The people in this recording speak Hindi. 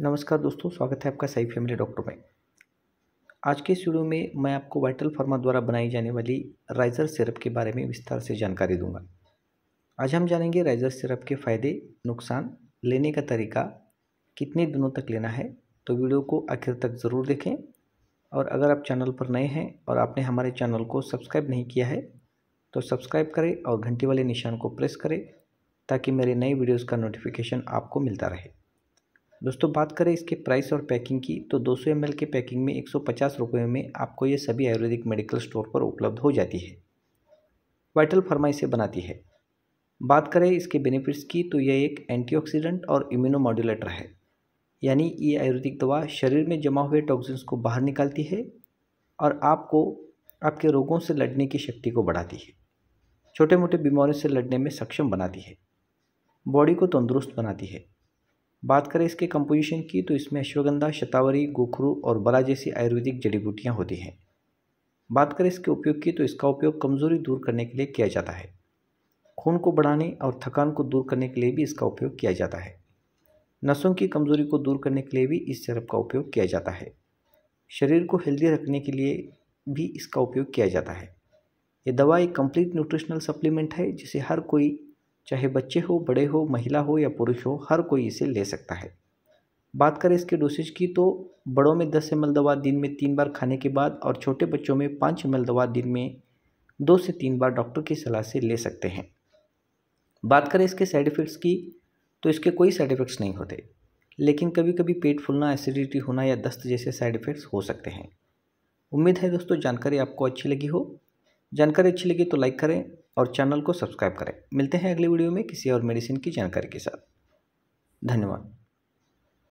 नमस्कार दोस्तों स्वागत है आपका सही फैमिली डॉक्टर में आज के वीडियो में मैं आपको वाइटल फार्मा द्वारा बनाई जाने वाली राइजर सिरप के बारे में विस्तार से जानकारी दूंगा आज हम जानेंगे राइजर सिरप के फ़ायदे नुकसान लेने का तरीका कितने दिनों तक लेना है तो वीडियो को आखिर तक ज़रूर देखें और अगर आप चैनल पर नए हैं और आपने हमारे चैनल को सब्सक्राइब नहीं किया है तो सब्सक्राइब करें और घंटी वाले निशान को प्रेस करें ताकि मेरे नए वीडियोज़ का नोटिफिकेशन आपको मिलता रहे दोस्तों बात करें इसके प्राइस और पैकिंग की तो 200 सौ के पैकिंग में एक रुपए में आपको ये सभी आयुर्वेदिक मेडिकल स्टोर पर उपलब्ध हो जाती है वाइटल फार्मा इसे बनाती है बात करें इसके बेनिफिट्स की तो यह एक एंटीऑक्सीडेंट और मॉड्यूलेटर है यानी ये आयुर्वेदिक दवा शरीर में जमा हुए टॉक्सिन्स को बाहर निकालती है और आपको आपके रोगों से लड़ने की शक्ति को बढ़ाती है छोटे मोटे बीमारियों से लड़ने में सक्षम बनाती है बॉडी को तंदुरुस्त बनाती है बात करें इसके कंपोजिशन की तो इसमें अश्वगंधा शतावरी गोखरू और बला जैसी आयुर्वेदिक जड़ी बूटियाँ होती हैं बात करें इसके उपयोग की तो इसका उपयोग कमजोरी दूर करने के लिए किया जाता है खून को बढ़ाने और थकान को दूर करने के लिए भी इसका उपयोग किया जाता है नसों की कमजोरी को दूर करने के लिए भी इस सिरप का उपयोग किया जाता है शरीर को हेल्दी रखने के लिए भी इसका उपयोग किया जाता है ये दवा एक कंप्लीट न्यूट्रिशनल सप्लीमेंट है जिसे हर कोई चाहे बच्चे हो बड़े हो महिला हो या पुरुष हो हर कोई इसे ले सकता है बात करें इसके डोसेज की तो बड़ों में दस एम दवा दिन में तीन बार खाने के बाद और छोटे बच्चों में पाँच एम दवा दिन में दो से तीन बार डॉक्टर की सलाह से ले सकते हैं बात करें इसके साइड इफ़ेक्ट्स की तो इसके कोई साइड इफ़ेक्ट्स नहीं होते लेकिन कभी कभी पेट फूलना एसिडिटी होना या दस्त जैसे साइड इफ़ेक्ट्स हो सकते हैं उम्मीद है दोस्तों जानकारी आपको अच्छी लगी हो जानकारी अच्छी लगी तो लाइक करें और चैनल को सब्सक्राइब करें मिलते हैं अगले वीडियो में किसी और मेडिसिन की जानकारी के साथ धन्यवाद